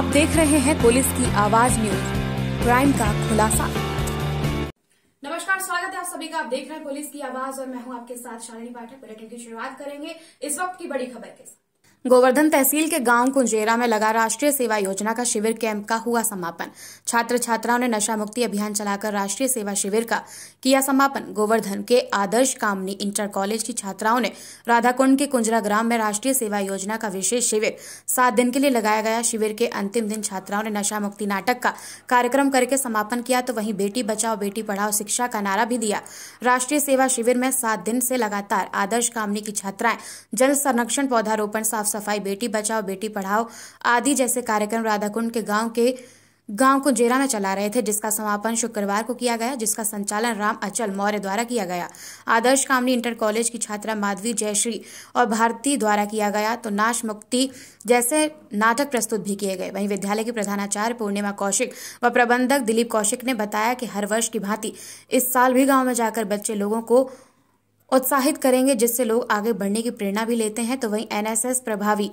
आप देख रहे हैं पुलिस की आवाज न्यूज क्राइम का खुलासा नमस्कार स्वागत है आप सभी का आप देख रहे हैं पुलिस की आवाज और मैं हूं आपके साथ शालिनी पाठक बुलेटिन की शुरुआत करेंगे इस वक्त की बड़ी खबर के साथ गोवर्धन तहसील के गांव कुंजेरा में लगा राष्ट्रीय सेवा योजना का शिविर कैंप का हुआ समापन छात्र छात्राओं ने नशा मुक्ति अभियान चलाकर राष्ट्रीय सेवा शिविर का किया समापन गोवर्धन के आदर्श कामनी इंटर कॉलेज की छात्राओं ने राधाकुंड के कुंजरा ग्राम में राष्ट्रीय सेवा योजना का विशेष शिविर सात दिन के लिए लगाया गया शिविर के अंतिम दिन छात्राओं ने नशा मुक्ति नाटक का कार्यक्रम करके समापन किया तो वहीं बेटी बचाओ बेटी पढ़ाओ शिक्षा का नारा भी दिया राष्ट्रीय सेवा शिविर में सात दिन से लगातार आदर्श कामनी की छात्राएं जल संरक्षण पौधारोपण साफ सफाई बेटी बचाओ बेटी पढ़ाओ आदि जैसे कार्यक्रम राधाकुंड के गाँव के गांव को जेरा में चला रहे थे जिसका समापन शुक्रवार को किया गया जिसका संचालन राम अचल मौर्य द्वारा किया गया आदर्श कामनी इंटर कॉलेज की छात्रा माधवी जयश्री और भारती द्वारा किया गया तो नाश मुक्ति जैसे नाटक प्रस्तुत भी किए गए वहीं विद्यालय के प्रधानाचार्य पूर्णिमा कौशिक व प्रबंधक दिलीप कौशिक ने बताया कि हर वर्ष की भांति इस साल भी गाँव में जाकर बच्चे लोगों को उत्साहित करेंगे जिससे लोग आगे बढ़ने की प्रेरणा भी लेते हैं तो वहीं एनएसएस प्रभावी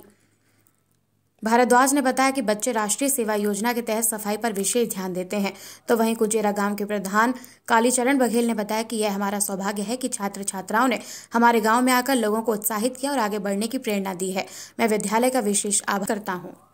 भारद्वाज ने बताया कि बच्चे राष्ट्रीय सेवा योजना के तहत सफाई पर विशेष ध्यान देते हैं तो वहीं कुचेरा गांव के प्रधान कालीचरण बघेल ने बताया कि यह हमारा सौभाग्य है कि छात्र छात्राओं ने हमारे गांव में आकर लोगों को उत्साहित किया और आगे बढ़ने की प्रेरणा दी है मैं विद्यालय का विशेष आभार करता हूँ